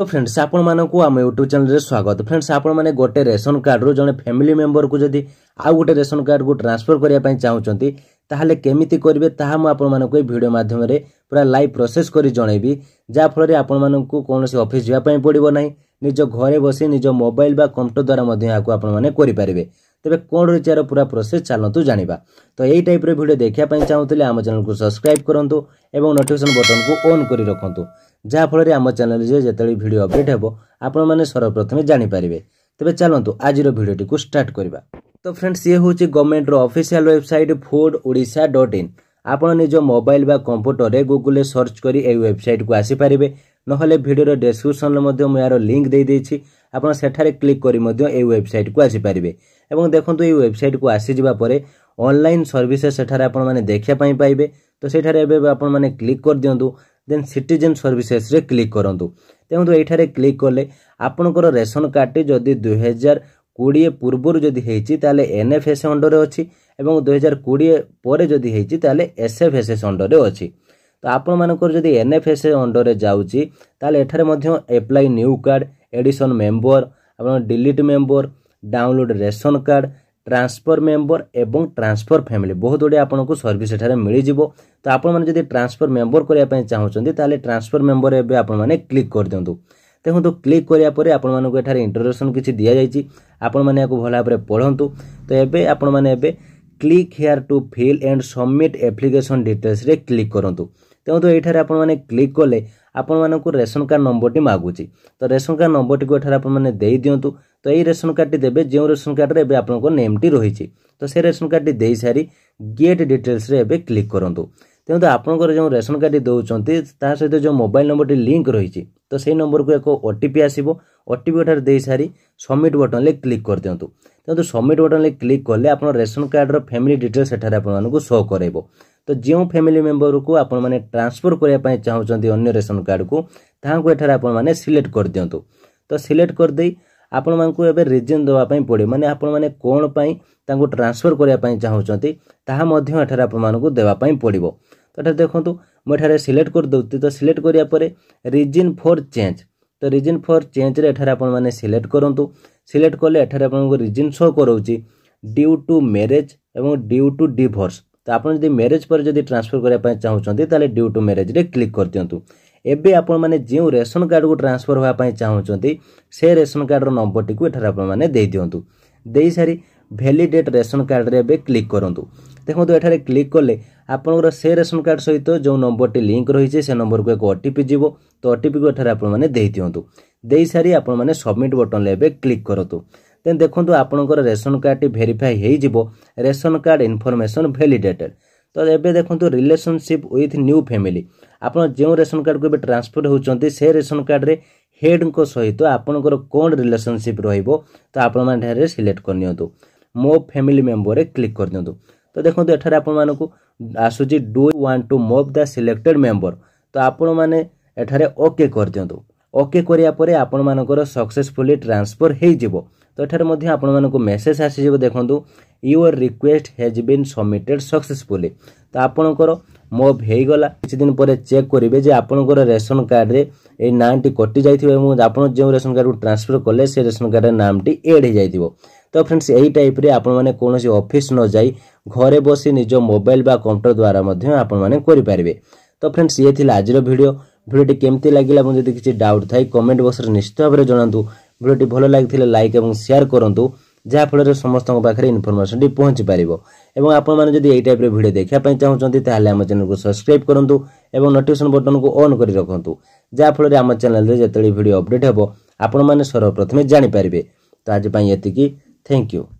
তো ফ্রেন্ডস ଆପଣମାନଙ୍କୁ ଆମ ୟୁଟ୍ୟୁବ୍ ଚ୍ୟାନେଲରେ ସ୍ୱାଗତ ଫ୍ରେଣ୍ଡସ୍ ଆପଣମାନେ ଗୋଟେ ରେସନ୍ କାର୍ଡ଼ରୁ ଜଣେ ଫ୍ୟାମିଲି ମେମ୍ବରକୁ ଯଦି ଆଉ ଗୋଟେ ରେସନ୍ କାର୍ଡ଼କୁ ଟ୍ରାନ୍ସଫର କରିବା ପାଇଁ ଚାହୁଁଛନ୍ତି ତାହେଲେ କେମିତି କରିବେ ତାହା ମୁଁ ଆପଣମାନଙ୍କୁ ଏହି ଭିଡ଼ିଓ ମାଧ୍ୟମରେ ପୁରା ଲାଇଭ୍ ପ୍ରୋସେସ୍ କରି ଜଣାଇବି ଯାହାଫଳରେ ଆପଣମାନଙ୍କୁ କୌଣସି ଅଫିସ୍ ଯିବା ପାଇଁ ପଡ଼ିବ ନାହିଁ ନିଜ ଘରେ ବସି ନିଜ ମୋବାଇଲ୍ ବା କମ୍ପ୍ୟୁଟର ଦ୍ୱାରା ମଧ୍ୟ ଏହାକୁ ଆପଣମାନେ କରିପାରିବେ ତେବେ କ'ଣ ରହିଛି ଏହାର ପୁରା ପ୍ରୋସେସ୍ ଚାଲନ୍ତୁ ଜାଣିବା ତ ଏଇ ଟାଇପ୍ର ଭିଡ଼ିଓ ଦେଖିବା ପାଇଁ ଚାହୁଁଥିଲେ ଆମ ଚ୍ୟାନେଲକୁ ସବସ୍କ୍ରାଇବ୍ କରନ୍ତୁ ଏବଂ ନୋଟିଫିକେସନ୍ ବଟନକୁ ଅନ୍ କରି ରଖନ୍ତୁ ଯାହାଫଳରେ ଆମ ଚ୍ୟାନେଲରେ ଯେତେବେଳେ ଭିଡ଼ିଓ ଅପଡ଼େଟ୍ ହେବ ଆପଣମାନେ ସର୍ବପ୍ରଥମେ ଜାଣିପାରିବେ ତେବେ ଚାଲନ୍ତୁ ଆଜିର ଭିଡ଼ିଓଟିକୁ ଷ୍ଟାର୍ଟ କରିବା ତ ଫ୍ରେଣ୍ଡସ୍ ଇଏ ହେଉଛି ଗଭର୍ଣ୍ଣମେଣ୍ଟର official website food Odisha dot in ଆପଣ ନିଜ ମୋବାଇଲ୍ ବା କମ୍ପ୍ୟୁଟରରେ ଗୁଗୁଲରେ ସର୍ଚ୍ଚ କରି ଏହି ୱେବସାଇଟ୍କୁ ଆସିପାରିବେ ନହେଲେ ଭିଡ଼ିଓର ଡେସ୍କ୍ରିପ୍ସନ୍ରେ ମଧ୍ୟ ମୁଁ ଏହାର ଲିଙ୍କ୍ ଦେଇଦେଇଛି ଆପଣ ସେଠାରେ କ୍ଲିକ୍ କରି ମଧ୍ୟ ଏହି ୱେବସାଇଟ୍କୁ ଆସିପାରିବେ ଏବଂ ଦେଖନ୍ତୁ ଏହି ୱେବସାଇଟ୍କୁ ଆସିଯିବା ପରେ ଅନଲାଇନ୍ ସର୍ଭିସେସ୍ ସେଠାରେ ଆପଣମାନେ ଦେଖିବା ପାଇଁ ପାଇବେ ତ ସେଠାରେ ଏବେ ଆପଣମାନେ କ୍ଲିକ୍ କରିଦିଅନ୍ତୁ ଦେନ୍ ସିଟିଜେନ୍ ସର୍ଭିସେସ୍ରେ କ୍ଲିକ୍ କରନ୍ତୁ ଦେଖନ୍ତୁ ଏଇଠାରେ କ୍ଲିକ୍ କଲେ ଆପଣଙ୍କର ରେସନ୍ କାର୍ଡ଼ଟି ଯଦି ଦୁଇହଜାର କୋଡ଼ିଏ ପୂର୍ବରୁ ଯଦି ହେଇଛି ତାହେଲେ ଏନ୍ ଏଫ୍ ଏସ୍ ଅଣ୍ଡରରେ ଅଛି ଏବଂ ଦୁଇହଜାର କୋଡ଼ିଏ ପରେ ଯଦି ହେଇଛି ତାହେଲେ ଏସ୍ ଏଫ୍ ଏସ୍ ଏସ୍ ଅଣ୍ଡରରେ ଅଛି ତ ଆପଣମାନଙ୍କର ଯଦି ଏନ୍ ଏଫ୍ ଏସ୍ ଅଣ୍ଡରରେ ଯାଉଛି ତାହେଲେ ଏଠାରେ ମଧ୍ୟ apply new card addition member ଆପଣ delete member download ration card transfer member ଏବଂ ଟ୍ରାନ୍ସଫର୍ ଫ୍ୟାମିଲି ବହୁତ ଗୁଡ଼ିଏ ଆପଣଙ୍କୁ ସର୍ଭିସ୍ ଏଠାରେ ମିଳିଯିବ ତ ଆପଣମାନେ ଯଦି ଟ୍ରାନ୍ସଫର୍ ମେମ୍ବର କରିବା ପାଇଁ ଚାହୁଁଛନ୍ତି ତାହେଲେ ଟ୍ରାନ୍ସଫର୍ ମେମ୍ବର ଏବେ ଆପଣମାନେ କ୍ଲିକ୍ କରିଦିଅନ୍ତୁ ଦେଖନ୍ତୁ କ୍ଲିକ୍ କରିବା ପରେ ଆପଣମାନଙ୍କୁ ଏଠାରେ ଇଣ୍ଟ୍ରୋଡକ୍ସନ୍ କିଛି ଦିଆଯାଇଛି ଆପଣମାନେ ଏହାକୁ ଭଲ ଭାବରେ ପଢ଼ନ୍ତୁ ତ ଏବେ ଆପଣମାନେ ଏବେ click here to fill and submit application ଡିଟେଲ୍ସରେ କ୍ଲିକ୍ କରନ୍ତୁ ତେଣୁ ଏଇଠାରେ ଆପଣମାନେ କ୍ଲିକ୍ କଲେ ଆପଣମାନଙ୍କୁ ରେସନ କାର୍ଡ଼ ନମ୍ବରଟି ମାଗୁଛି ତ ରେସନ କାର୍ଡ଼ ନମ୍ବରଟିକୁ ଏଠାରେ ଆପଣମାନେ ଦେଇ ଦିଅନ୍ତୁ ତ ଏଇ ରେସନ କାର୍ଡ଼ଟି ଦେବେ ଯେଉଁ ରେସନ କାର୍ଡ଼ରେ ଏବେ ଆପଣଙ୍କ ନେମ୍ଟି ରହିଛି ତ ସେ ରେସନ କାର୍ଡ଼ଟି ଦେଇସାରି ଗେଟ୍ ଡିଟେଲ୍ସରେ ଏବେ କ୍ଲିକ୍ କରନ୍ତୁ ତେଣୁ ଆପଣଙ୍କର ଯେଉଁ ରେସନ କାର୍ଡ଼ଟି ଦେଉଛନ୍ତି ତା ସହିତ ଯେଉଁ ମୋବାଇଲ୍ ନମ୍ବରଟି ଲିଙ୍କ୍ ରହିଛି ତ ସେଇ ନମ୍ବରକୁ ଏକ ଓ ଟି ପି ଆସିବ ଓ ଟି ପି ଏଠାରେ ଦେଇସାରି ସବମିଟ୍ ବଟନ୍ରେ କ୍ଲିକ୍ କରିଦିଅନ୍ତୁ ତେଣୁ ସବମିଟ୍ ବଟନ୍ରେ କ୍ଲିକ୍ କଲେ ଆପଣ ରେସନ କାର୍ଡ଼ର ଫ୍ୟାମିଲି ଡିଟେଲ୍ସ ଏଠାରେ ଆପଣମାନଙ୍କୁ ସୋ କରାଇବ ତ ଯେଉଁ ଫ୍ୟାମିଲି ମେମ୍ବରକୁ ଆପଣମାନେ ଟ୍ରାନ୍ସଫର୍ କରିବା ପାଇଁ ଚାହୁଁଛନ୍ତି ଅନ୍ୟ ରେସନ୍ କାର୍ଡ଼କୁ ତାହାଙ୍କୁ ଏଠାରେ ଆପଣମାନେ ସିଲେକ୍ଟ କରିଦିଅନ୍ତୁ ତ ସିଲେକ୍ଟ କରିଦେଇ ଆପଣମାନଙ୍କୁ ଏବେ ରିଜନ୍ ଦେବା ପାଇଁ ପଡ଼ିବ ମାନେ ଆପଣମାନେ କ'ଣ ପାଇଁ ତାଙ୍କୁ ଟ୍ରାନ୍ସଫର୍ କରିବା ପାଇଁ ଚାହୁଁଛନ୍ତି ତାହା ମଧ୍ୟ ଏଠାରେ ଆପଣମାନଙ୍କୁ ଦେବା ପାଇଁ ପଡ଼ିବ ତ ଏଠାରେ ଦେଖନ୍ତୁ ମୁଁ ଏଠାରେ ସିଲେକ୍ଟ କରିଦେଉଛି ତ ସିଲେକ୍ଟ କରିବା ପରେ ରିଜିନ୍ ଫର୍ ଚେଞ୍ଜ ତ ରିଜିନ୍ ଫର୍ ଚେଞ୍ଜରେ ଏଠାରେ ଆପଣମାନେ ସିଲେକ୍ଟ କରନ୍ତୁ ସିଲେକ୍ଟ କଲେ ଏଠାରେ ଆପଣଙ୍କୁ ରିଜିନ୍ ଶୋ କରାଉଛି ଡ୍ୟୁ ଟୁ ମ୍ୟାରେଜ୍ ଏବଂ ଡ୍ୟୁ ଟୁ ଡିଭୋର୍ସ ତ ଆପଣ ଯଦି ମ୍ୟାରେଜ୍ ପରେ ଯଦି ଟ୍ରାନ୍ସଫର୍ କରିବା ପାଇଁ ଚାହୁଁଛନ୍ତି ତାହେଲେ ଡ୍ୟୁ ଟୁ ମ୍ୟାରେଜ୍ରେ କ୍ଲିକ୍ କରିଦିଅନ୍ତୁ ଏବେ ଆପଣମାନେ ଯେଉଁ ରେସନ୍ କାର୍ଡ଼କୁ ଟ୍ରାନ୍ସଫର୍ ହେବା ପାଇଁ ଚାହୁଁଛନ୍ତି ସେ ରେସନ୍ କାର୍ଡ଼ର ନମ୍ବରଟିକୁ ଏଠାରେ ଆପଣମାନେ ଦେଇଦିଅନ୍ତୁ ଦେଇସାରି ଭ୍ୟାଲିଡେଟ୍ ରେସନ୍ କାର୍ଡ଼ରେ ଏବେ କ୍ଲିକ୍ କରନ୍ତୁ ଦେଖନ୍ତୁ ଏଠାରେ କ୍ଲିକ୍ କଲେ ଆପଣଙ୍କର ସେ ରେସନ୍ କାର୍ଡ଼ ସହିତ ଯେଉଁ ନମ୍ବରଟି ଲିଙ୍କ୍ ରହିଛି ସେ ନମ୍ବରକୁ ଏକ ଓ ଟି ପି ଯିବ ତ ଓଟିପିକୁ ଏଠାରେ ଆପଣମାନେ ଦେଇଦିଅନ୍ତୁ ଦେଇସାରି ଆପଣମାନେ ସବମିଟ୍ ବଟନ୍ରେ ଏବେ କ୍ଲିକ୍ କରନ୍ତୁ ତେଣୁ ଦେଖନ୍ତୁ ଆପଣଙ୍କର ରେସନ୍ କାର୍ଡ଼ଟି ଭେରିଫାଏ ହୋଇଯିବ ରେସନ୍ କାର୍ଡ଼ ଇନଫର୍ମେସନ୍ ଭ୍ୟାଲିଡେଟେଡ଼୍ ତ ଏବେ ଦେଖନ୍ତୁ ରିଲେସନସିପ୍ ୱିଥ୍ ନ୍ୟୁ ଫ୍ୟାମିଲି ଆପଣ ଯେଉଁ ରେସନ୍ କାର୍ଡ଼କୁ ଏବେ ଟ୍ରାନ୍ସଫର୍ ହେଉଛନ୍ତି ସେ ରେସନ୍ କାର୍ଡ଼ରେ ହେଡ଼୍ଙ୍କ ସହିତ ଆପଣଙ୍କର କ'ଣ ରିଲେସନସିପ୍ ରହିବ ତ ଆପଣମାନେ ଏଠାରେ ସିଲେକ୍ଟ କରିନିଅନ୍ତୁ ମୋ ଫ୍ୟାମିଲି ମେମ୍ବରରେ କ୍ଲିକ୍ କରିଦିଅନ୍ତୁ ତ ଦେଖନ୍ତୁ ଏଠାରେ ଆପଣମାନଙ୍କୁ ଆସୁଛି do one to move the selected member ତ ଆପଣମାନେ ଏଠାରେ ଓକେ କରିଦିଅନ୍ତୁ ଓକେ କରିବା ପରେ ଆପଣମାନଙ୍କର ସକ୍ସେସଫୁଲି ଟ୍ରାନ୍ସଫର୍ ହୋଇଯିବ ଏଠାରେ ମଧ୍ୟ ଆପଣମାନଙ୍କୁ ମେସେଜ୍ ଆସିଯିବ ଦେଖନ୍ତୁ your request has been submitted successfully ତ ଆପଣଙ୍କର ମୋଭ ହେଇଗଲା କିଛି ଦିନ ପରେ ଚେକ୍ କରିବେ ଯେ ଆପଣଙ୍କର ରେସନ୍ କାର୍ଡ଼ରେ ଏଇ ନାଁଟି କଟିଯାଇଥିବ ଏବଂ ଆପଣ ଯେଉଁ ରେସନ୍ କାର୍ଡ଼କୁ ଟ୍ରାନ୍ସଫର୍ କଲେ ସେ ରେସନ୍ କାର୍ଡ଼ରେ ନାମଟି ଏଡ଼୍ ହେଇଯାଇଥିବ ତ ଫ୍ରେଣ୍ଡସ୍ ଏହି ଟାଇପ୍ରେ ଆପଣମାନେ କୌଣସି ଅଫିସ୍ ନ ଯାଇ ଘରେ ବସି ନିଜ ମୋବାଇଲ୍ ବା କମ୍ପ୍ୟୁଟର ଦ୍ୱାରା ମଧ୍ୟ ଆପଣମାନେ କରିପାରିବେ ତ ଫ୍ରେଣ୍ଡସ୍ ଇଏ ଥିଲା ଆଜିର ଭିଡ଼ିଓ ଭିଡ଼ିଓଟି କେମିତି ଲାଗିଲା ଏବଂ ଯଦି କିଛି ଡାଉଟ୍ ଥାଏ କମେଣ୍ଟ ବକ୍ସରେ ନିଶ୍ଚିତ ଭାବରେ ଜଣାନ୍ତୁ ভিডিওটি ভাল লাগিলে লাইক এবং ସେୟାର କରନ୍ତୁ ଯାହାଫଳରେ ସମସ୍ତଙ୍କ ପାଖରେ ଇନଫର୍ମେସନଟି ପହଞ୍ଚିପାରିବ ଏବଂ ଆପଣମାନେ ଯଦି ଏହି ଟାଇପ୍ର ଭିଡ଼ିଓ ଦେଖିବା ପାଇଁ ଚାହୁଁଛନ୍ତି ତାହେଲେ ଆମ ଚ୍ୟାନେଲକୁ ସବସ୍କ୍ରାଇବ୍ କରନ୍ତୁ ଏବଂ ନୋଟିଫିକେସନ୍ ବଟନକୁ ଅନ୍ କରି ରଖନ୍ତୁ ଯାହାଫଳରେ ଆମ ଚ୍ୟାନେଲରେ ଯେତେବେଳେ ଭିଡ଼ିଓ ଅପଡ଼େଟ୍ ହେବ ଆପଣମାନେ ସର୍ବପ୍ରଥମେ ଜାଣିପାରିବେ ତ ଆଜି ପାଇଁ ଏତିକି ଥ୍ୟାଙ୍କ ୟୁ